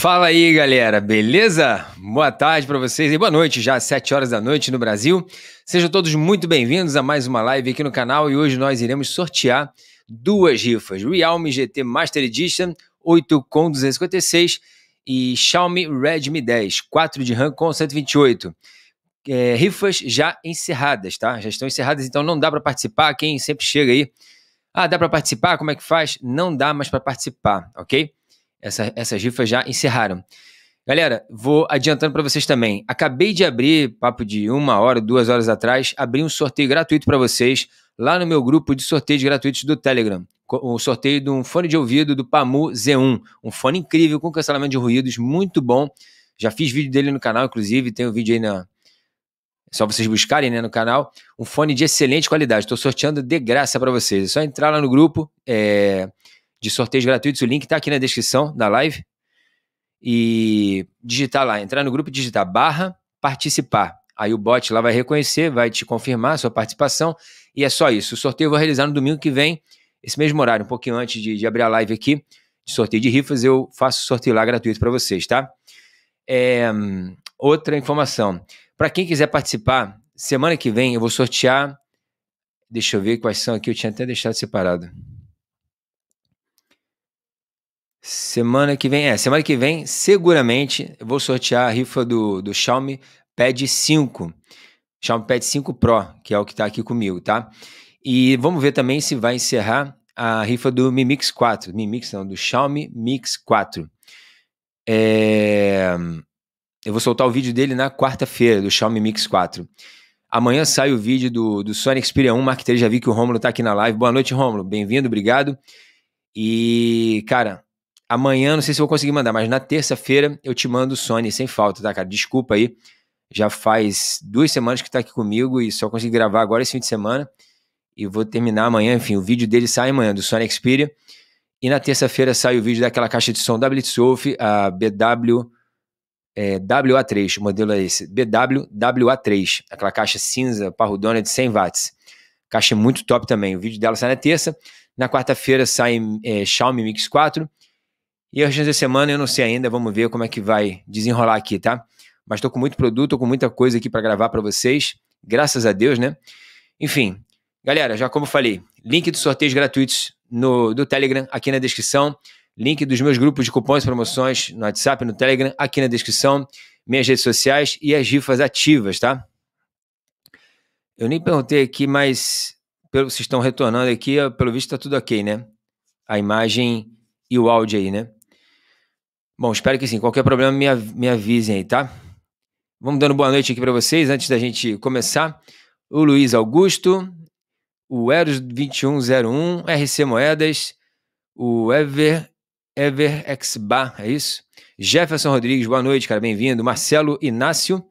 Fala aí, galera, beleza? Boa tarde para vocês e boa noite, já às 7 horas da noite no Brasil. Sejam todos muito bem-vindos a mais uma live aqui no canal e hoje nós iremos sortear duas rifas: Realme GT Master Edition 8 com 256 e Xiaomi Redmi 10, 4 de RAM com 128. É, rifas já encerradas, tá? Já estão encerradas, então não dá para participar. Quem sempre chega aí, ah, dá para participar? Como é que faz? Não dá mais para participar, ok? Essa, essas rifas já encerraram. Galera, vou adiantando para vocês também. Acabei de abrir, papo de uma hora, duas horas atrás, abri um sorteio gratuito para vocês lá no meu grupo de sorteios gratuitos do Telegram. O sorteio de um fone de ouvido do Pamu Z1. Um fone incrível com cancelamento de ruídos, muito bom. Já fiz vídeo dele no canal, inclusive, tem o um vídeo aí na. É só vocês buscarem né, no canal. Um fone de excelente qualidade. Estou sorteando de graça para vocês. É só entrar lá no grupo. É de sorteios gratuitos. O link está aqui na descrição da live. E digitar lá, entrar no grupo, digitar barra participar. Aí o bot lá vai reconhecer, vai te confirmar a sua participação. E é só isso. O sorteio eu vou realizar no domingo que vem, esse mesmo horário, um pouquinho antes de, de abrir a live aqui, de sorteio de rifas. Eu faço sorteio lá gratuito para vocês, tá? É, outra informação. Para quem quiser participar, semana que vem eu vou sortear. Deixa eu ver quais são aqui, eu tinha até deixado separado. Semana que vem, é, semana que vem, seguramente, eu vou sortear a rifa do, do Xiaomi Pad 5. Xiaomi Pad 5 Pro, que é o que está aqui comigo, tá? E vamos ver também se vai encerrar a rifa do Mi Mix 4. Mi Mix não, do Xiaomi Mix 4. É... Eu vou soltar o vídeo dele na quarta-feira, do Xiaomi Mix 4. Amanhã sai o vídeo do, do Sony Xperia 1 Mark 3. Já vi que o Romulo está aqui na live. Boa noite, Romulo. Bem-vindo, obrigado. E, cara, Amanhã, não sei se vou conseguir mandar, mas na terça-feira eu te mando o Sony sem falta, tá, cara? Desculpa aí. Já faz duas semanas que tá aqui comigo e só consegui gravar agora esse fim de semana. E vou terminar amanhã, enfim, o vídeo dele sai amanhã, do Sony Xperia. E na terça-feira sai o vídeo daquela caixa de som da Blitzwolf, a BW... É, WA3, o modelo é esse, BW 3 aquela caixa cinza parrudona de 100 watts. Caixa muito top também. O vídeo dela sai na terça. Na quarta-feira sai é, Xiaomi Mix 4 e chance da semana eu não sei ainda, vamos ver como é que vai desenrolar aqui, tá? Mas estou com muito produto, tô com muita coisa aqui para gravar para vocês, graças a Deus, né? Enfim, galera, já como falei, link dos sorteios gratuitos no, do Telegram aqui na descrição, link dos meus grupos de cupons e promoções no WhatsApp, no Telegram, aqui na descrição, minhas redes sociais e as rifas ativas, tá? Eu nem perguntei aqui, mas pelo, vocês estão retornando aqui, pelo visto está tudo ok, né? A imagem e o áudio aí, né? Bom, espero que sim. Qualquer problema me, me avisem aí, tá? Vamos dando boa noite aqui para vocês antes da gente começar. O Luiz Augusto, o Eros 2101, RC Moedas, o Ever Ever Exbar, é isso? Jefferson Rodrigues, boa noite, cara, bem-vindo. Marcelo Inácio,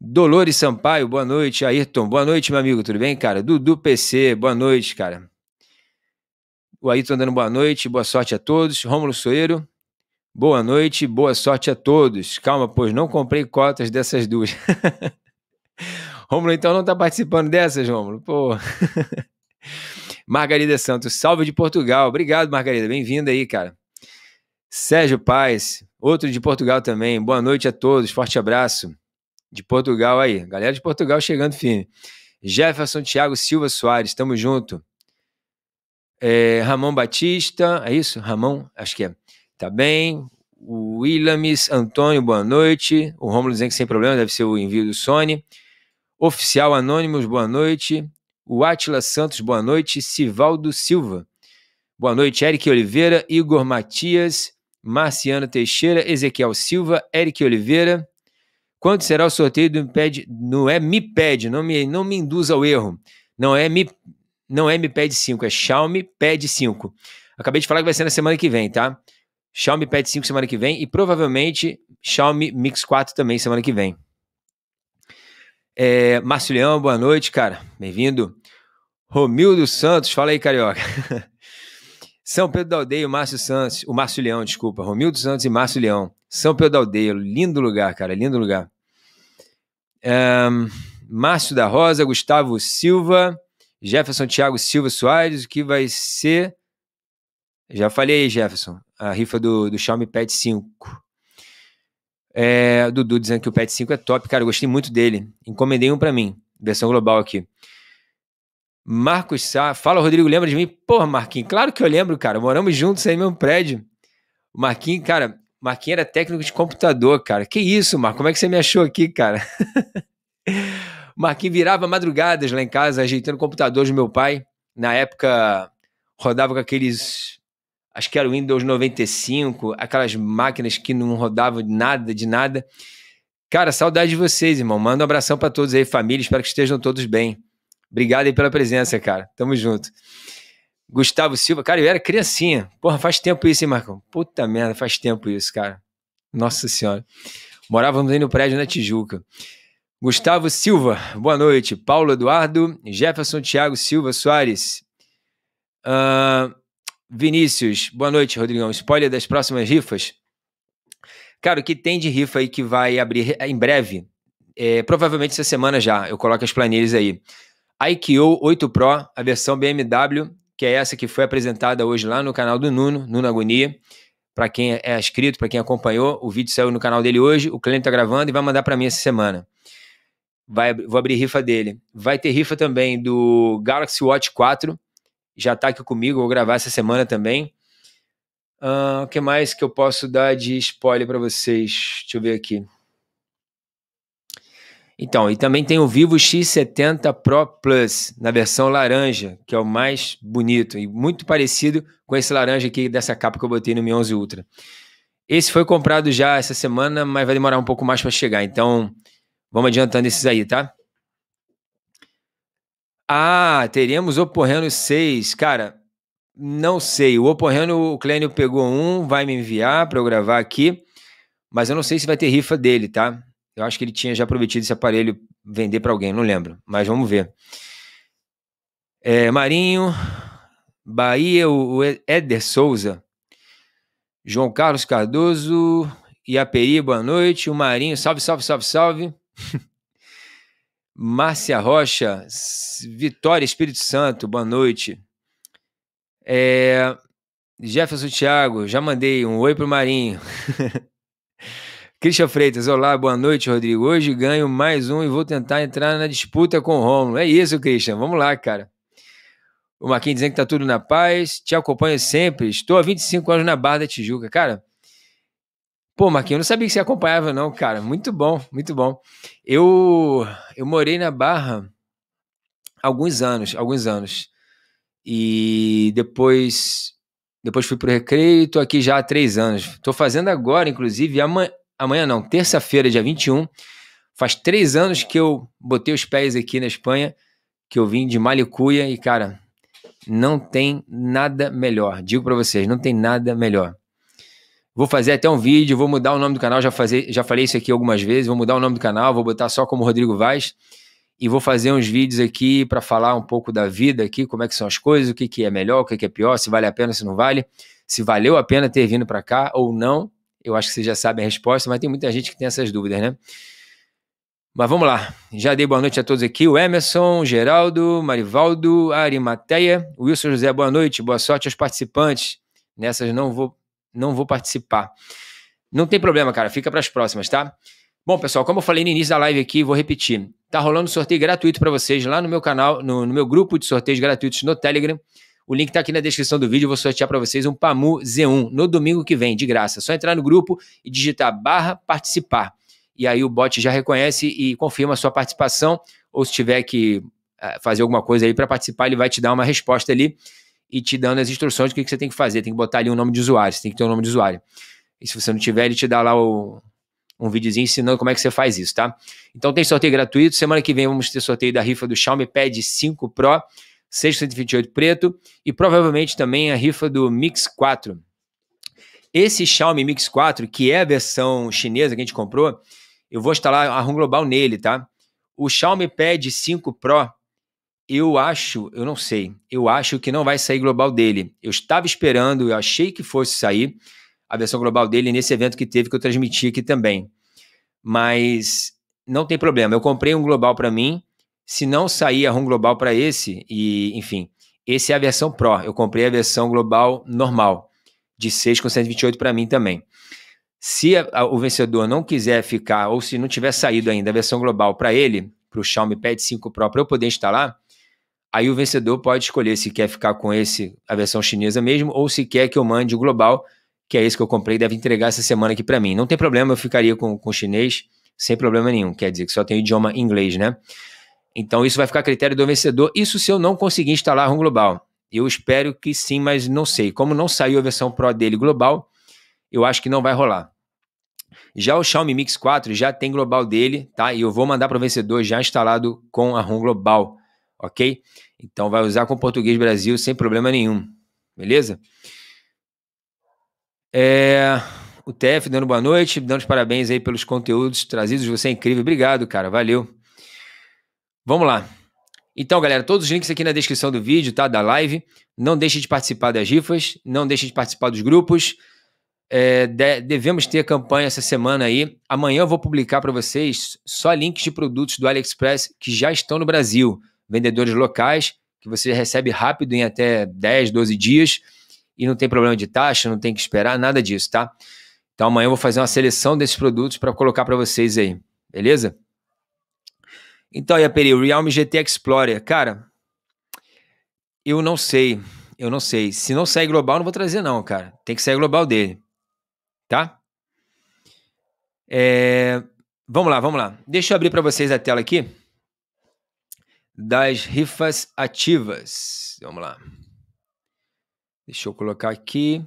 Dolores Sampaio, boa noite. Ayrton, boa noite, meu amigo, tudo bem, cara? Dudu PC, boa noite, cara. O Ayrton dando boa noite, boa sorte a todos. Rômulo Soeiro, Boa noite, boa sorte a todos. Calma, pois não comprei cotas dessas duas. Romulo, então não está participando dessas, Romulo? Pô. Margarida Santos, salve de Portugal. Obrigado, Margarida. Bem-vinda aí, cara. Sérgio Paz, outro de Portugal também. Boa noite a todos. Forte abraço. De Portugal aí. Galera de Portugal chegando firme. Jefferson Thiago Silva Soares, tamo junto. É, Ramon Batista, é isso? Ramon, acho que é tá bem. O Williams, Antônio, boa noite. O Romulo dizendo que sem problema, deve ser o envio do Sony. Oficial Anônimos, boa noite. O Atila Santos, boa noite. Sivaldo Silva, boa noite. Eric Oliveira, Igor Matias, Marciano Teixeira, Ezequiel Silva, Eric Oliveira. Quando será o sorteio do MPED? Não é me pede, não me, não me induza ao erro. Não é me, não é me pede 5, é Xiaomi Pad 5. Acabei de falar que vai ser na semana que vem, tá? Xiaomi Pad 5 semana que vem e provavelmente Xiaomi Mix 4 também semana que vem. É, Márcio Leão, boa noite, cara. Bem-vindo. Romildo Santos, fala aí, carioca. São Pedro da Aldeia, o Márcio Santos, o Márcio Leão, desculpa, Romildo Santos e Márcio Leão. São Pedro da Aldeia, lindo lugar, cara, lindo lugar. É, Márcio da Rosa, Gustavo Silva, Jefferson Thiago Silva Soares, o que vai ser? Já falei aí, Jefferson a rifa do, do Xiaomi Pad 5. É, Dudu dizendo que o Pad 5 é top, cara, eu gostei muito dele. Encomendei um para mim, versão global aqui. Marcos Sá, fala Rodrigo, lembra de mim? Porra, Marquinhos, claro que eu lembro, cara. Moramos juntos aí no mesmo prédio. O Marquinhos, cara, Marquinhos era técnico de computador, cara. Que isso, Marco? Como é que você me achou aqui, cara? Marquinhos virava madrugadas lá em casa, ajeitando computadores do meu pai. Na época, rodava com aqueles acho que era o Windows 95, aquelas máquinas que não rodavam de nada, de nada. Cara, saudade de vocês, irmão. Manda um abração para todos aí, família. Espero que estejam todos bem. Obrigado aí pela presença, cara. Tamo junto. Gustavo Silva, cara, eu era criancinha. Porra, faz tempo isso, hein, Marcão? Puta merda, faz tempo isso, cara. Nossa Senhora. Morávamos aí no prédio na Tijuca. Gustavo Silva, boa noite. Paulo Eduardo, Jefferson Thiago Silva Soares. Uh, Vinícius, boa noite, Rodrigão. Spoiler das próximas rifas? Cara, o que tem de rifa aí que vai abrir em breve? É, provavelmente essa semana já, eu coloco as planilhas aí. IQ 8 Pro, a versão BMW, que é essa que foi apresentada hoje lá no canal do Nuno, Nuno Agonia. Para quem é inscrito, para quem acompanhou, o vídeo saiu no canal dele hoje, o cliente está gravando e vai mandar para mim essa semana. Vai, vou abrir rifa dele. Vai ter rifa também do Galaxy Watch 4, já está aqui comigo, vou gravar essa semana também. O que mais que eu posso dar de spoiler para vocês? Deixa eu ver aqui. Então, e também tem o Vivo X70 Pro Plus, na versão laranja, que é o mais bonito e muito parecido com esse laranja aqui dessa capa que eu botei no Mi 11 Ultra. Esse foi comprado já essa semana, mas vai demorar um pouco mais para chegar. Então, vamos adiantando esses aí, tá? Ah, teríamos Oporreno 6. Cara, não sei. O Oporreno, o Clênio pegou um, vai me enviar para eu gravar aqui. Mas eu não sei se vai ter rifa dele, tá? Eu acho que ele tinha já prometido esse aparelho vender para alguém, não lembro. Mas vamos ver. É, Marinho, Bahia, o Éder Souza. João Carlos Cardoso, Iaperi, boa noite. O Marinho, salve, salve, salve, salve. Márcia Rocha, Vitória, Espírito Santo, boa noite. É, Jefferson Thiago, já mandei um oi pro Marinho. Christian Freitas, olá, boa noite, Rodrigo. Hoje ganho mais um e vou tentar entrar na disputa com o Romulo. É isso, Christian, vamos lá, cara. O Marquinhos dizendo que tá tudo na paz, te acompanho sempre. Estou há 25 anos na Barra da Tijuca. Cara, Pô, Marquinhos, eu não sabia que você acompanhava, não, cara. Muito bom, muito bom. Eu, eu morei na Barra alguns anos, alguns anos. E depois depois fui pro Recreio, tô aqui já há três anos. Tô fazendo agora, inclusive, amanhã, amanhã não, terça-feira, dia 21. Faz três anos que eu botei os pés aqui na Espanha, que eu vim de Malicuia e, cara, não tem nada melhor. Digo para vocês, não tem nada melhor. Vou fazer até um vídeo, vou mudar o nome do canal, já, fazer, já falei isso aqui algumas vezes, vou mudar o nome do canal, vou botar só como Rodrigo Vaz e vou fazer uns vídeos aqui para falar um pouco da vida aqui, como é que são as coisas, o que, que é melhor, o que, que é pior, se vale a pena, se não vale, se valeu a pena ter vindo para cá ou não. Eu acho que vocês já sabem a resposta, mas tem muita gente que tem essas dúvidas, né? Mas vamos lá. Já dei boa noite a todos aqui. O Emerson, Geraldo, Marivaldo, Arimateia, Wilson José, boa noite, boa sorte aos participantes. Nessas não vou não vou participar. Não tem problema, cara, fica para as próximas, tá? Bom, pessoal, como eu falei no início da live aqui, vou repetir. Tá rolando sorteio gratuito para vocês lá no meu canal, no, no, meu grupo de sorteios gratuitos no Telegram. O link tá aqui na descrição do vídeo. Eu vou sortear para vocês um Pamu Z1 no domingo que vem, de graça. É só entrar no grupo e digitar barra participar. E aí o bot já reconhece e confirma a sua participação. Ou se tiver que eh, fazer alguma coisa aí para participar, ele vai te dar uma resposta ali e te dando as instruções do que, que você tem que fazer. Tem que botar ali o um nome de usuário, você tem que ter o um nome de usuário. E se você não tiver, ele te dá lá o, um videozinho ensinando como é que você faz isso, tá? Então tem sorteio gratuito. Semana que vem vamos ter sorteio da rifa do Xiaomi Pad 5 Pro, 628 preto e provavelmente também a rifa do Mix 4. Esse Xiaomi Mix 4, que é a versão chinesa que a gente comprou, eu vou instalar a ROM Global nele, tá? O Xiaomi Pad 5 Pro eu acho, eu não sei, eu acho que não vai sair global dele. Eu estava esperando, eu achei que fosse sair a versão global dele nesse evento que teve que eu transmiti aqui também. Mas não tem problema, eu comprei um global para mim. Se não sair a ROM global para esse, e enfim, esse é a versão Pro. Eu comprei a versão global normal, de 6 com 128 para mim também. Se a, a, o vencedor não quiser ficar, ou se não tiver saído ainda a versão global para ele, para o Xiaomi Pad 5 Pro, para eu poder instalar, Aí o vencedor pode escolher se quer ficar com esse, a versão chinesa mesmo, ou se quer que eu mande o global, que é esse que eu comprei, deve entregar essa semana aqui para mim. Não tem problema, eu ficaria com, o chinês sem problema nenhum. Quer dizer que só tem o idioma inglês, né? Então isso vai ficar a critério do vencedor. Isso se eu não conseguir instalar um global. Eu espero que sim, mas não sei. Como não saiu a versão Pro dele global, eu acho que não vai rolar. Já o Xiaomi Mix 4 já tem global dele, tá? E eu vou mandar para o vencedor já instalado com a ROM global, ok? Então vai usar com Português Brasil sem problema nenhum, beleza? É, o TF dando boa noite, dando os parabéns aí pelos conteúdos trazidos, você é incrível, obrigado, cara, valeu. Vamos lá. Então, galera, todos os links aqui na descrição do vídeo, tá? Da live. Não deixe de participar das rifas, não deixe de participar dos grupos. É, de, devemos ter campanha essa semana aí. Amanhã eu vou publicar para vocês só links de produtos do AliExpress que já estão no Brasil vendedores locais, que você recebe rápido em até 10, 12 dias e não tem problema de taxa, não tem que esperar, nada disso, tá? Então amanhã eu vou fazer uma seleção desses produtos para colocar para vocês aí, beleza? Então, Iaperi, o Realme GT Explorer, cara, eu não sei, eu não sei. Se não sair global, não vou trazer não, cara. Tem que sair global dele, tá? É... Vamos lá, vamos lá. Deixa eu abrir para vocês a tela aqui das rifas ativas. Vamos lá. Deixa eu colocar aqui.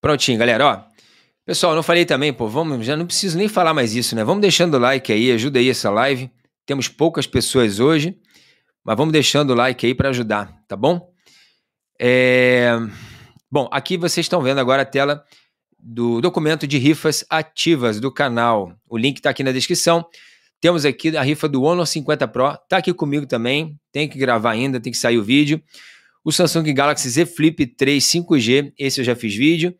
Prontinho, galera, ó. Pessoal, não falei também, pô, vamos, já não preciso nem falar mais isso, né? Vamos deixando o like aí, ajuda aí essa live. Temos poucas pessoas hoje, mas vamos deixando o like aí para ajudar, tá bom? É... Bom, aqui vocês estão vendo agora a tela do documento de rifas ativas do canal. O link está aqui na descrição. Temos aqui a rifa do Honor 50 Pro, tá aqui comigo também, tem que gravar ainda, tem que sair o vídeo. O Samsung Galaxy Z Flip 3 5G, esse eu já fiz vídeo.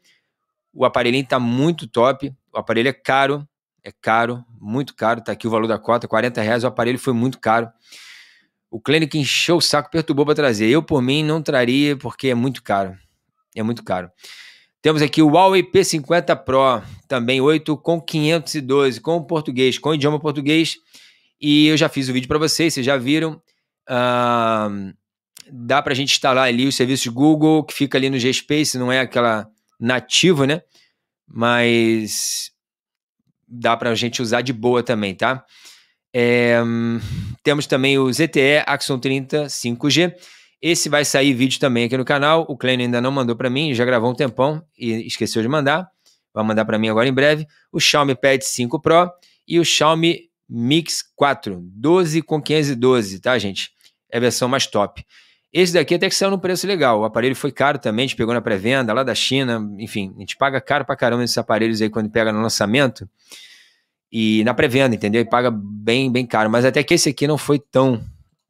O aparelhinho tá muito top, o aparelho é caro, é caro, muito caro, tá aqui o valor da cota, 40 reais, o aparelho foi muito caro. O Clinic encheu o saco, perturbou para trazer. Eu, por mim, não traria porque é muito caro. É muito caro. Temos aqui o Huawei P50 Pro também 8 com 512 com português, com idioma português. E eu já fiz o vídeo para vocês, vocês já viram. Ah, dá para a gente instalar ali os serviços Google, que fica ali no G-Space, não é aquela nativa, né? Mas dá para a gente usar de boa também, tá? É, temos também o ZTE Axon 30 5G. Esse vai sair vídeo também aqui no canal. O Klein ainda não mandou para mim, já gravou um tempão e esqueceu de mandar vai mandar para mim agora em breve, o Xiaomi Pad 5 Pro e o Xiaomi Mix 4, 12 com 512, tá, gente? É a versão mais top. Esse daqui até que saiu num preço legal. O aparelho foi caro também, a gente pegou na pré-venda lá da China. Enfim, a gente paga caro pra caramba esses aparelhos aí quando pega no lançamento e na pré-venda, entendeu? E paga bem, bem caro. Mas até que esse aqui não foi tão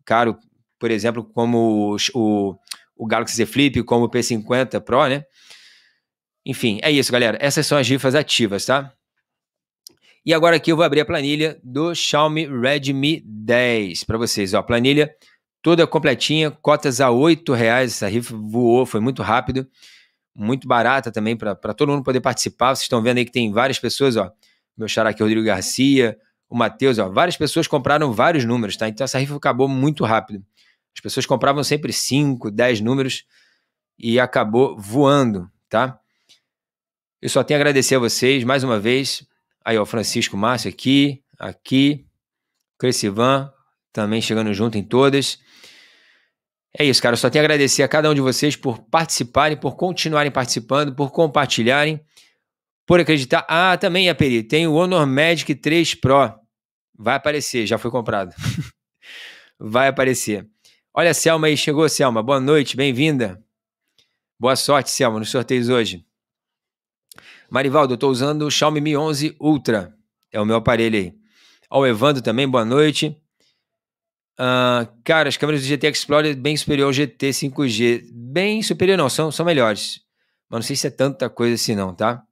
caro, por exemplo, como o, o, o Galaxy Z Flip, como o P50 Pro, né? Enfim, é isso, galera. Essas são as rifas ativas, tá? E agora aqui eu vou abrir a planilha do Xiaomi Redmi 10 para vocês. Ó, planilha toda completinha, cotas a R$ reais. Essa rifa voou, foi muito rápido, muito barata também para todo mundo poder participar. Vocês estão vendo aí que tem várias pessoas, ó. Meu xará aqui, é Rodrigo Garcia, o Matheus, ó. Várias pessoas compraram vários números, tá? Então essa rifa acabou muito rápido. As pessoas compravam sempre 5, 10 números e acabou voando, tá? Eu só tenho a agradecer a vocês mais uma vez. Aí, ó, Francisco Márcio aqui, aqui, Crescivan, também chegando junto em todas. É isso, cara. Eu só tenho a agradecer a cada um de vocês por participarem, por continuarem participando, por compartilharem, por acreditar. Ah, também, Aperi, tem o Honor Magic 3 Pro. Vai aparecer, já foi comprado. Vai aparecer. Olha a Selma aí, chegou, Selma. Boa noite, bem-vinda. Boa sorte, Selma, nos sorteios hoje. Marivaldo, eu estou usando o Xiaomi Mi 11 Ultra. É o meu aparelho aí. Ó, o Evandro também, boa noite. Uh, cara, as câmeras do GT Explorer é bem superior ao GT 5G. Bem superior não, são, são melhores. Mas não sei se é tanta coisa assim não, tá?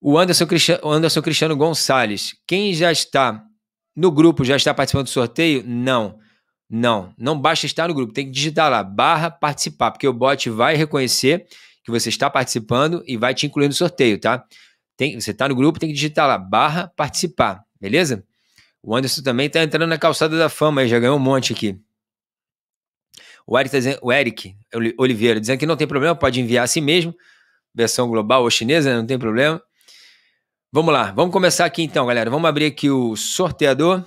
O Anderson, Cristiano, Anderson Cristiano Gonçalves. Quem já está no grupo, já está participando do sorteio? Não. Não, não basta estar no grupo. Tem que digitar lá, barra participar, porque o bot vai reconhecer que você está participando e vai te incluir no sorteio, tá? Tem, você está no grupo, tem que digitar lá, barra participar, beleza? O Anderson também está entrando na calçada da fama aí, já ganhou um monte aqui. O Eric, tá dizendo, o Eric Oliveira dizendo que não tem problema, pode enviar a si mesmo, versão global ou chinesa, né, não tem problema. Vamos lá, vamos começar aqui então, galera. Vamos abrir aqui o sorteador.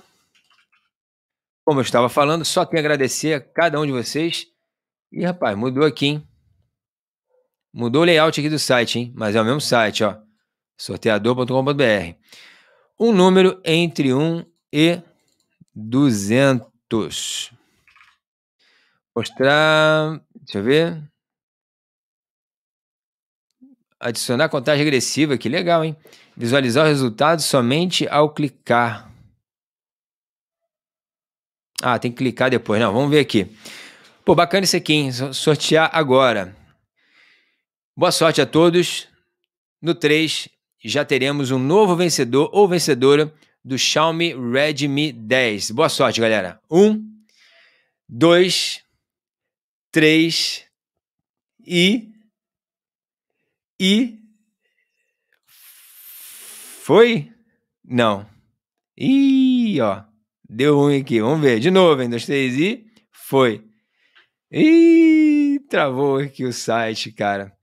Como eu estava falando, só tenho agradecer a cada um de vocês. E rapaz, mudou aqui, hein? Mudou o layout aqui do site, hein? Mas é o mesmo site, ó. sorteador.com.br. Um número entre 1 e 200. Mostrar, deixa eu ver. Adicionar contagem regressiva, que legal, hein? Visualizar o resultado somente ao clicar. Ah, tem que clicar depois. Não, vamos ver aqui. Pô, bacana isso aqui, hein? Sortear agora. Boa sorte a todos. No 3, já teremos um novo vencedor ou vencedora do Xiaomi Redmi 10. Boa sorte, galera. 1, 2, 3 e. E. Foi? Não. Ih, ó. Deu ruim aqui. Vamos ver. De novo, hein? 2, 3 e. Foi. Ih, travou aqui o site, cara.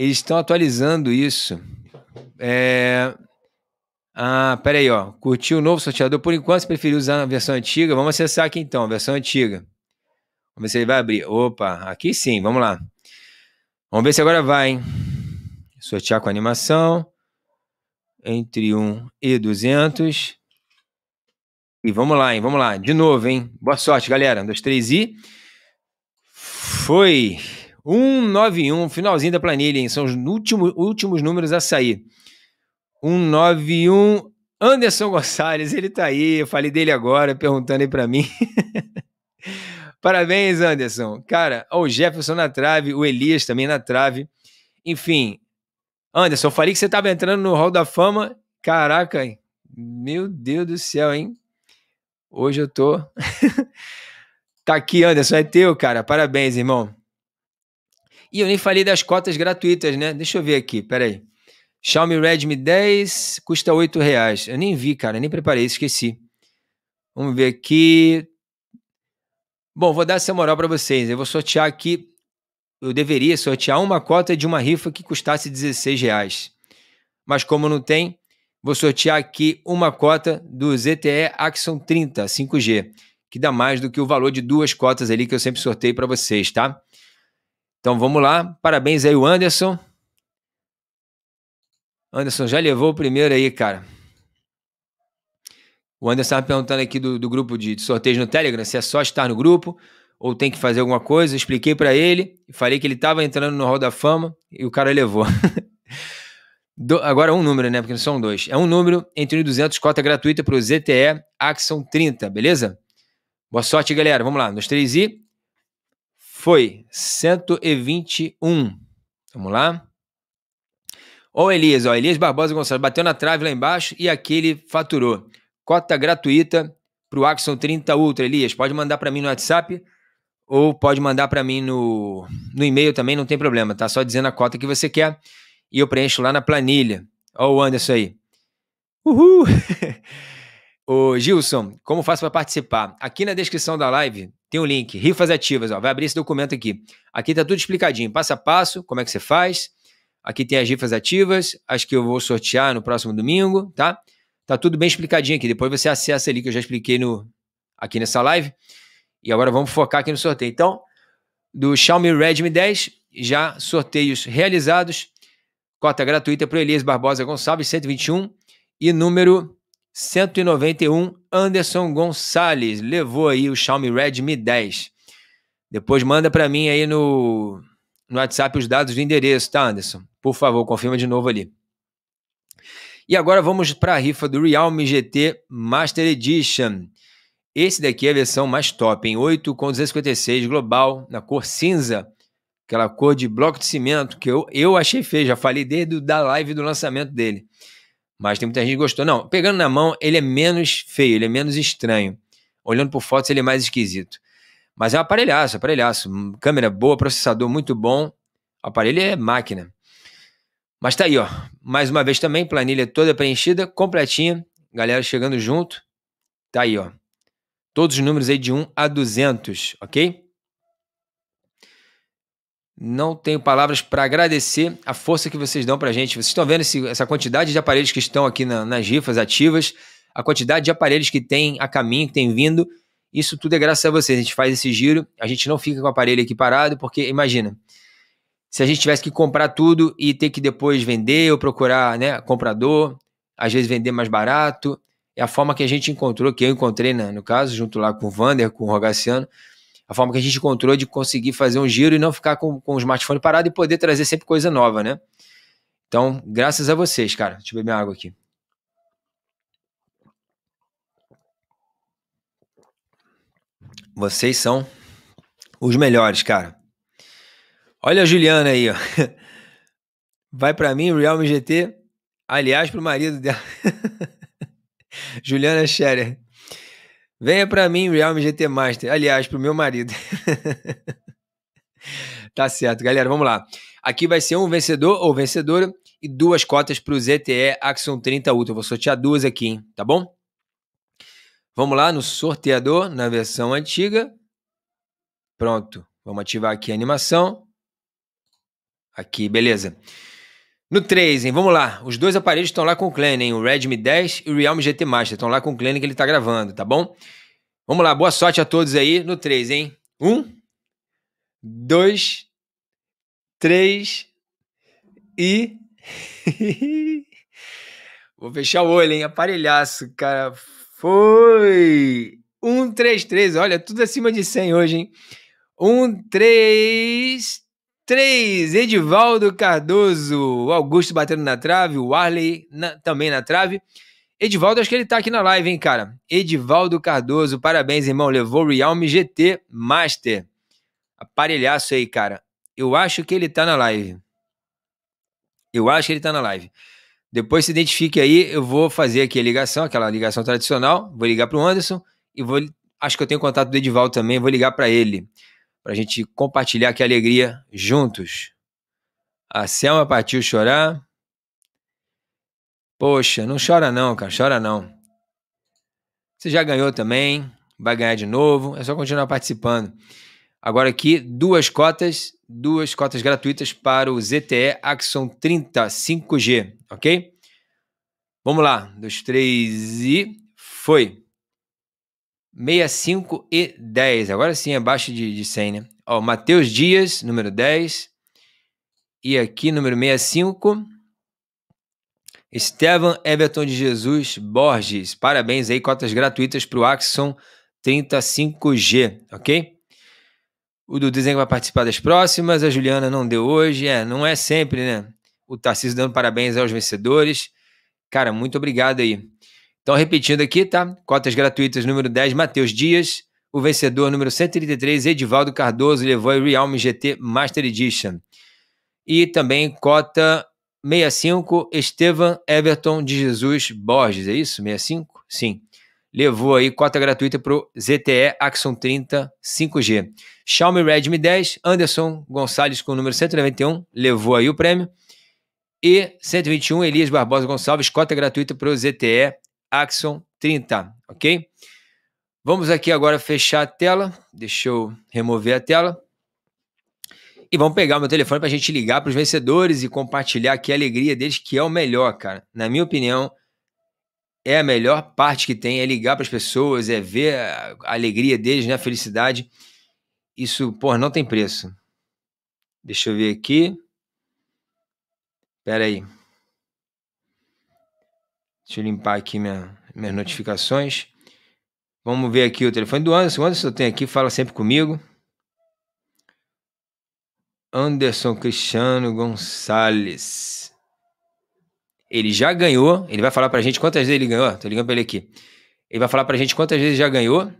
Eles estão atualizando isso. É... Ah, peraí, ó. Curtiu o novo sorteador? Por enquanto, você preferiu usar a versão antiga? Vamos acessar aqui então, a versão antiga. Vamos ver se ele vai abrir. Opa, aqui sim, vamos lá. Vamos ver se agora vai, hein? Sortear com animação. Entre 1 e 200. E vamos lá, hein? Vamos lá. De novo, hein? Boa sorte, galera. Um, dois, três e. Foi! 191, finalzinho da planilha, hein? São os últimos, últimos números a sair. 191, Anderson Gonçalves, ele tá aí, eu falei dele agora, perguntando aí para mim. Parabéns, Anderson. Cara, o Jefferson na trave, o Elias também na trave. Enfim, Anderson, eu falei que você tava entrando no Hall da Fama. Caraca, hein? meu Deus do céu, hein? Hoje eu tô. tá aqui, Anderson, é teu, cara. Parabéns, irmão. E eu nem falei das cotas gratuitas, né? Deixa eu ver aqui, peraí. Xiaomi Redmi 10 custa 8 reais. Eu nem vi, cara, nem preparei, esqueci. Vamos ver aqui. Bom, vou dar essa moral para vocês. Eu vou sortear aqui. Eu deveria sortear uma cota de uma rifa que custasse 16 reais. Mas como não tem, vou sortear aqui uma cota do ZTE Axon 30 5G, que dá mais do que o valor de duas cotas ali que eu sempre sorteio para vocês, tá? Então vamos lá. Parabéns aí, o Anderson. Anderson já levou o primeiro aí, cara. O Anderson estava perguntando aqui do, do grupo de, sorteio no Telegram se é só estar no grupo ou tem que fazer alguma coisa. Eu expliquei para ele, falei que ele estava entrando no Hall da Fama e o cara levou. do, agora um número, né? Porque não são dois. É um número entre 200 cota gratuita para o ZTE Axon 30, beleza? Boa sorte, galera. Vamos lá, nos três e foi 121. Vamos lá? Ó o Elias, ó, Elias Barbosa Gonçalves bateu na trave lá embaixo e aqui ele faturou. Cota gratuita para o Axon 30 Ultra, Elias. Pode mandar para mim no WhatsApp ou pode mandar para mim no, no e-mail também, não tem problema, tá? Só dizendo a cota que você quer e eu preencho lá na planilha. Ó o Anderson aí. Uhul! Ô, Gilson, como faço para participar? Aqui na descrição da live tem o um link, rifas ativas, ó, vai abrir esse documento aqui. Aqui tá tudo explicadinho, passo a passo, como é que você faz. Aqui tem as rifas ativas, acho que eu vou sortear no próximo domingo, tá? Tá tudo bem explicadinho aqui. Depois você acessa ali que eu já expliquei no, aqui nessa live. E agora vamos focar aqui no sorteio. Então, do Xiaomi Redmi 10, já sorteios realizados. Cota gratuita para o Elias Barbosa Gonçalves, 121. E número 191, Anderson Gonçalves levou aí o Xiaomi Redmi 10. Depois manda para mim aí no, no WhatsApp os dados do endereço, tá, Anderson? Por favor, confirma de novo ali. E agora vamos para a rifa do Realme GT Master Edition. Esse daqui é a versão mais top, em 8 com 256 global, na cor cinza, aquela cor de bloco de cimento que eu, eu achei feio, já falei desde da live do lançamento dele. Mas tem muita gente que gostou. Não, pegando na mão, ele é menos feio, ele é menos estranho. Olhando por fotos, ele é mais esquisito. Mas é um aparelhaço, aparelhaço. Câmera boa, processador muito bom. O aparelho é máquina. Mas tá aí, ó. Mais uma vez também, planilha toda preenchida, completinha. Galera chegando junto. Tá aí, ó. Todos os números aí de 1 a 200, ok? Não tenho palavras para agradecer a força que vocês dão para a gente. Vocês estão vendo esse, essa quantidade de aparelhos que estão aqui na, nas rifas ativas, a quantidade de aparelhos que tem a caminho, que tem vindo. Isso tudo é graças a vocês. A gente faz esse giro, a gente não fica com o aparelho aqui parado, porque imagina, se a gente tivesse que comprar tudo e ter que depois vender ou procurar né, comprador, às vezes vender mais barato, é a forma que a gente encontrou, que eu encontrei, né, no caso, junto lá com o Vander, com o Rogaciano, a forma que a gente encontrou de conseguir fazer um giro e não ficar com, com o smartphone parado e poder trazer sempre coisa nova, né? Então, graças a vocês, cara. Deixa eu beber minha água aqui. Vocês são os melhores, cara. Olha a Juliana aí, ó. Vai para mim, Realme GT. Aliás, pro marido dela. Juliana Scherer. Venha para mim, Realme GT Master. Aliás, para o meu marido. tá certo, galera. Vamos lá. Aqui vai ser um vencedor ou vencedora e duas cotas para o ZTE Axon 30 Ultra. vou sortear duas aqui, hein? tá bom? Vamos lá no sorteador, na versão antiga. Pronto. Vamos ativar aqui a animação. Aqui, beleza. No 3, hein? Vamos lá. Os dois aparelhos estão lá com o Glenn, hein? O Redmi 10 e o Realme GT Master. Estão lá com o Glenn que ele tá gravando, tá bom? Vamos lá. Boa sorte a todos aí no 3, hein? 1, 2, 3 e... Vou fechar o olho, hein? Aparelhaço, cara. Foi! 1, 3, 3. Olha, tudo acima de 100 hoje, hein? 1, 3... 3, Edivaldo Cardoso. O Augusto batendo na trave, o Arley na, também na trave. Edivaldo, acho que ele tá aqui na live, hein, cara? Edivaldo Cardoso, parabéns, irmão. Levou o Realme GT Master. Aparelhaço aí, cara. Eu acho que ele tá na live. Eu acho que ele tá na live. Depois se identifique aí, eu vou fazer aqui a ligação, aquela ligação tradicional. Vou ligar pro Anderson e vou. Acho que eu tenho contato do Edivaldo também, vou ligar para ele para a gente compartilhar que alegria juntos. A Selma partiu chorar. Poxa, não chora não, cara, chora não. Você já ganhou também, vai ganhar de novo, é só continuar participando. Agora aqui, duas cotas, duas cotas gratuitas para o ZTE Axon 30 5G, ok? Vamos lá, dois, três e foi! 65 e 10. Agora sim, abaixo de, de 100, né? Ó, Matheus Dias, número 10. E aqui, número 65. Estevam Everton de Jesus Borges. Parabéns aí, cotas gratuitas para o Axon 35G, ok? O do desenho vai participar das próximas. A Juliana não deu hoje. É, não é sempre, né? O Tarcísio dando parabéns aos vencedores. Cara, muito obrigado aí. Então, repetindo aqui, tá? Cotas gratuitas número 10, Matheus Dias. O vencedor número 133, Edivaldo Cardoso, levou a Realme GT Master Edition. E também cota 65, Estevan Everton de Jesus Borges. É isso? 65? Sim. Levou aí cota gratuita para o ZTE Axon 30 5G. Xiaomi Redmi 10, Anderson Gonçalves com o número 191, levou aí o prêmio. E 121, Elias Barbosa Gonçalves, cota gratuita para o ZTE Axon 30, ok? Vamos aqui agora fechar a tela, deixa eu remover a tela. E vamos pegar o meu telefone para a gente ligar para os vencedores e compartilhar aqui a alegria deles, que é o melhor, cara. Na minha opinião, é a melhor parte que tem, é ligar para as pessoas, é ver a alegria deles, né, a felicidade. Isso, pô, não tem preço. Deixa eu ver aqui. Pera aí. Deixa eu limpar aqui minha, minhas notificações. Vamos ver aqui o telefone do Anderson. O Anderson tem aqui, fala sempre comigo. Anderson Cristiano Gonçalves. Ele já ganhou. Ele vai falar pra gente quantas vezes ele ganhou. Tô ligando pra ele aqui. Ele vai falar pra gente quantas vezes ele já ganhou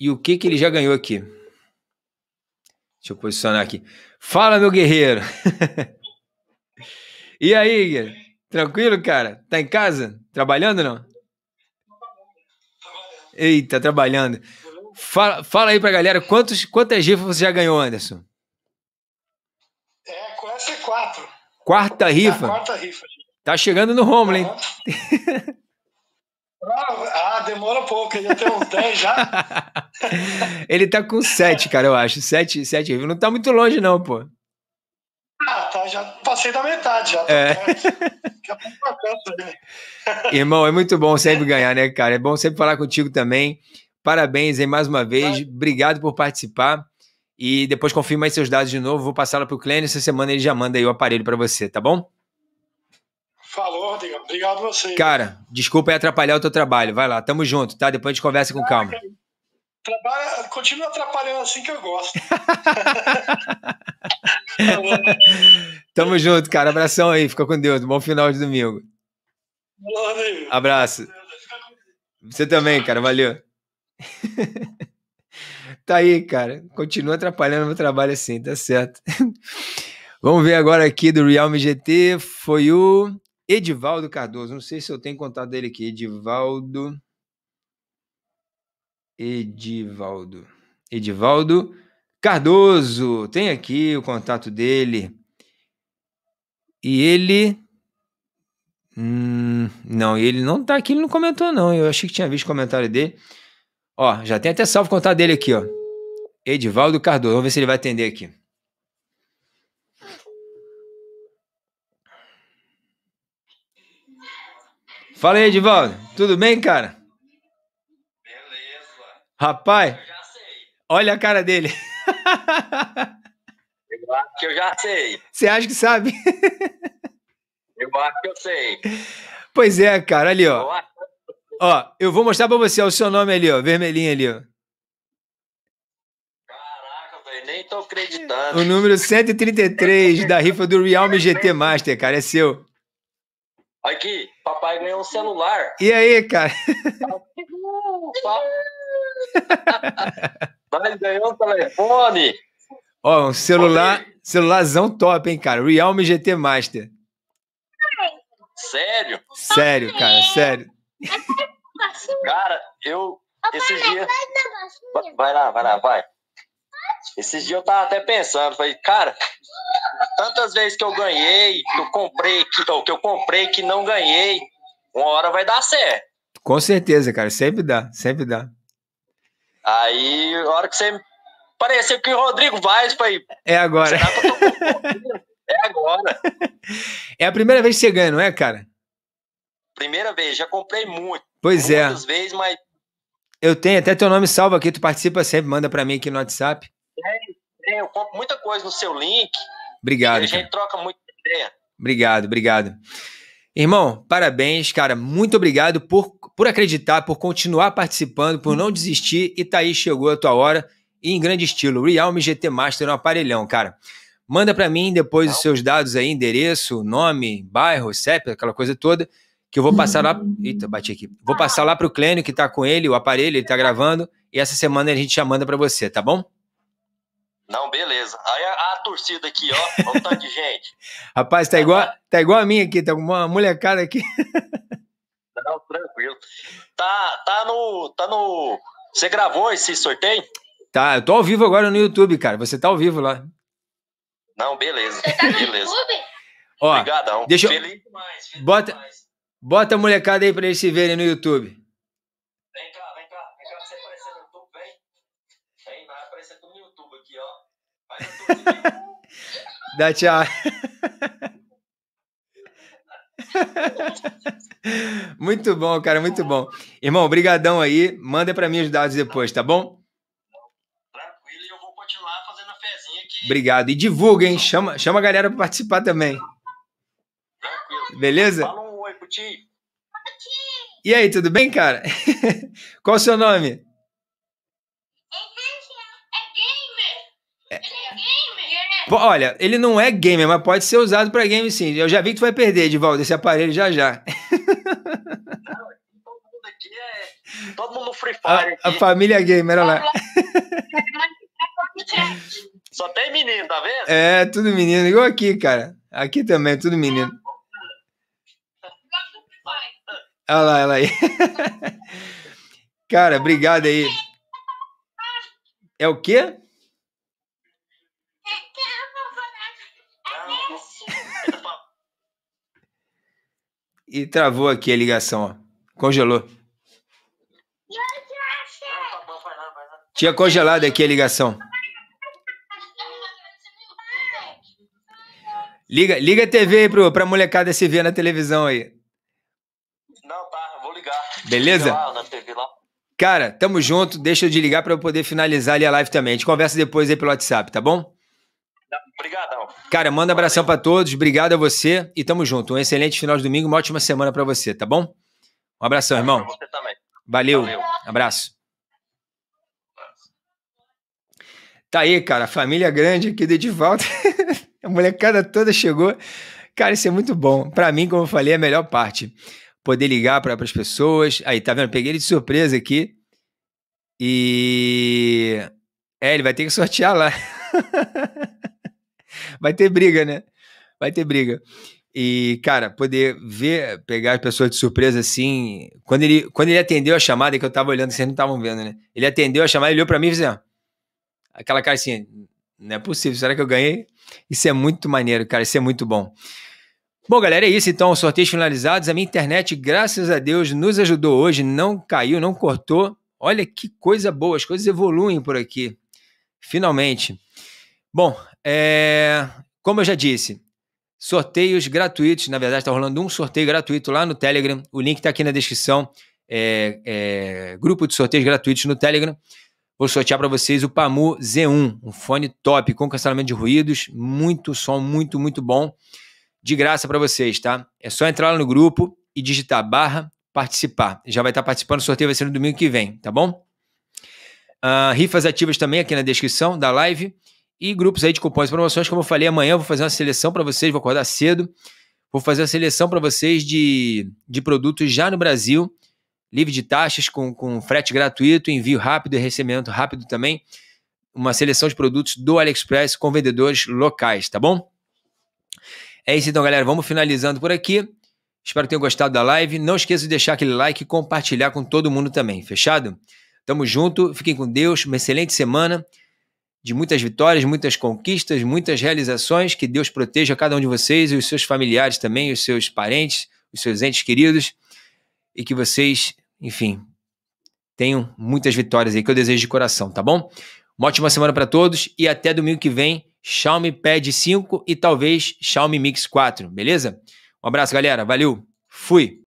e o que que ele já ganhou aqui. Deixa eu posicionar aqui. Fala, meu guerreiro. e aí, guerreiro? Tranquilo, cara? Tá em casa? Trabalhando ou não? Eita, trabalhando. Fala, fala aí pra galera, quantos, quantas rifas você já ganhou, Anderson? É, com essa é quatro. Quarta é rifa? quarta rifa. Tá chegando no Romulo, hein? Ah, ah, demora pouco, ele já tem uns 10 já. ele tá com 7, cara, eu acho. Sete, 7 rifas. Não tá muito longe, não, pô tá? Já passei da metade, já. Tá é. Né? Irmão, é muito bom sempre ganhar, né, cara? É bom sempre falar contigo também. Parabéns aí mais uma vez. Vai. Obrigado por participar. E depois confirma aí seus dados de novo. Vou passá para o Clênio. Essa semana ele já manda aí o aparelho para você, tá bom? Falou, Rodrigo. Obrigado a você. Cara, desculpa aí atrapalhar o teu trabalho. Vai lá, tamo junto, tá? Depois a gente conversa com calma. Ah, Trabalha, continua atrapalhando assim que eu gosto. Tamo junto, cara. Abração aí. Fica com Deus. Bom final de domingo. Abraço. Você também, cara. Valeu. tá aí, cara. Continua atrapalhando meu trabalho assim, tá certo. Vamos ver agora aqui do Realme GT. Foi o Edivaldo Cardoso. Não sei se eu tenho contato dele aqui. Edivaldo. Edivaldo. Edivaldo Cardoso. Tem aqui o contato dele. E ele. Hum, não, ele não tá aqui, ele não comentou, não. Eu achei que tinha visto o comentário dele. Ó, já tem até salvo o contato dele aqui, ó. Edivaldo Cardoso. Vamos ver se ele vai atender aqui. Fala aí, Edivaldo. Tudo bem, cara? Rapaz, olha a cara dele. Eu acho que eu já sei. Você acha que sabe? eu acho que eu sei. Pois é, cara, ali, ó. Eu ó, eu vou mostrar pra você ó, o seu nome ali, ó, vermelhinho ali, ó. Caraca, velho, nem tô acreditando. O número 133 da rifa do Realme GT Master, cara, é seu. Aqui, papai ganhou um celular. E aí, cara? Tá Mas ganhou um telefone. Ó, um celular, Oi. celularzão top, hein, cara? Realme GT Master. Sério? Sério, cara, é. sério. Cara, eu. Esses dias. Vai lá, vai lá, vai. Esses dias eu tava até pensando, falei, cara, tantas vezes que eu ganhei, que eu comprei, que, ou, que eu comprei, que não ganhei, uma hora vai dar certo. Com certeza, cara, sempre dá, sempre dá. Aí, a hora que você. Pareceu que o Rodrigo Vaz foi. É agora. é agora. É a primeira vez que você ganha, não é, cara? Primeira vez, já comprei muito. Pois muitas é. Muitas vezes, mas. Eu tenho até teu nome salvo aqui, tu participa sempre, manda para mim aqui no WhatsApp. É, é, eu compro muita coisa no seu link. Obrigado. a gente cara. troca muita ideia. Obrigado, obrigado. Irmão, parabéns, cara. Muito obrigado por por acreditar, por continuar participando, por não desistir. E tá aí, chegou a tua hora e em grande estilo. Realme GT Master no aparelhão, cara. Manda para mim depois os seus dados aí, endereço, nome, bairro, CEP, aquela coisa toda, que eu vou passar lá. Uhum. Eita, bati aqui. Vou passar lá pro Clênio que tá com ele, o aparelho, ele tá gravando. E essa semana a gente já manda para você, tá bom? Não, beleza. Aí a, a torcida aqui, ó, vontade tá de gente. Rapaz, tá, tá igual, tá igual a minha aqui, tá uma molecada aqui. Não, tranquilo. Tá, tá no. Tá no. Você gravou esse sorteio? Tá, eu tô ao vivo agora no YouTube, cara. Você tá ao vivo lá. Não, beleza. Você tá no beleza. YouTube? Ó, Obrigadão. Deixa eu... Feliz demais. Feliz bota, demais. bota a molecada aí pra eles se verem no YouTube. Vem cá, vem cá. Vem cá pra você aparecer no YouTube, vem. Vem, vai aparecer tudo no YouTube aqui, ó. Dá tchau. muito bom, cara, muito bom. Irmão, obrigadão aí. Manda para mim os dados depois, tá bom? Tranquilo, e eu vou continuar fazendo a fezinha aqui. Obrigado. E divulga, hein? Chama, chama a galera para participar também. Tranquilo. Beleza? Fala um oi pro tio. E aí, tudo bem, cara? Qual o seu nome? Olha, ele não é gamer, mas pode ser usado para game sim. Eu já vi que tu vai perder, Edivaldo, esse aparelho já já. Não, todo mundo aqui é. Todo mundo Free Fire. Aqui. A, família gamer, olha lá. É Só tem menino, tá vendo? É, tudo menino, igual aqui, cara. Aqui também, tudo menino. Olha lá, olha aí. Cara, obrigado aí. É o quê? e travou aqui a ligação, ó. Congelou. Tinha congelado aqui a ligação. Liga, liga a TV aí pro, pra molecada se ver na televisão aí. Não, tá, vou ligar. Beleza? Lá, na TV lá. Cara, tamo junto. Deixa eu ligar para eu poder finalizar ali a live também. A gente conversa depois aí pelo WhatsApp, tá bom? Obrigadão. Cara, manda abração para todos, obrigado a você e tamo junto. Um excelente final de domingo, uma ótima semana para você, tá bom? Um abração, irmão. você também. Valeu. Valeu. Abraço. Tá aí, cara, família grande aqui do Edivaldo. a molecada toda chegou. Cara, isso é muito bom. Para mim, como eu falei, é a melhor parte. Poder ligar para as pessoas. Aí, tá vendo? Peguei ele de surpresa aqui. E. É, ele vai ter que sortear lá. vai ter briga, né? Vai ter briga. E, cara, poder ver, pegar as pessoas de surpresa assim. Quando ele, quando ele atendeu a chamada, que eu tava olhando, vocês não estavam vendo, né? Ele atendeu a chamada, ele olhou pra mim e disse, assim, ó, aquela cara assim, não é possível, será que eu ganhei? Isso é muito maneiro, cara, isso é muito bom. Bom, galera, é isso então, sorteios finalizados. A minha internet, graças a Deus, nos ajudou hoje, não caiu, não cortou. Olha que coisa boa, as coisas evoluem por aqui. Finalmente. Bom, é, como eu já disse, sorteios gratuitos. Na verdade, está rolando um sorteio gratuito lá no Telegram. O link está aqui na descrição. É, é, grupo de sorteios gratuitos no Telegram. Vou sortear para vocês o Pamu Z1, um fone top com cancelamento de ruídos, muito som, muito, muito bom, de graça para vocês, tá? É só entrar lá no grupo e digitar barra participar. Já vai estar tá participando, o sorteio vai ser no domingo que vem, tá bom? Uh, rifas ativas também aqui na descrição da live e grupos aí de cupons e promoções, como eu falei, amanhã eu vou fazer uma seleção para vocês, vou acordar cedo, vou fazer a seleção para vocês de, de produtos já no Brasil, livre de taxas, com, com frete gratuito, envio rápido e recebimento rápido também, uma seleção de produtos do AliExpress com vendedores locais, tá bom? É isso então, galera, vamos finalizando por aqui. Espero que tenham gostado da live. Não esqueça de deixar aquele like e compartilhar com todo mundo também, fechado? Tamo junto, fiquem com Deus, uma excelente semana de muitas vitórias, muitas conquistas, muitas realizações. Que Deus proteja cada um de vocês e os seus familiares também, os seus parentes, os seus entes queridos. E que vocês, enfim, tenham muitas vitórias aí, que eu desejo de coração, tá bom? Uma ótima semana para todos e até domingo que vem, Xiaomi Pad 5 e talvez Xiaomi Mix 4, beleza? Um abraço, galera. Valeu. Fui.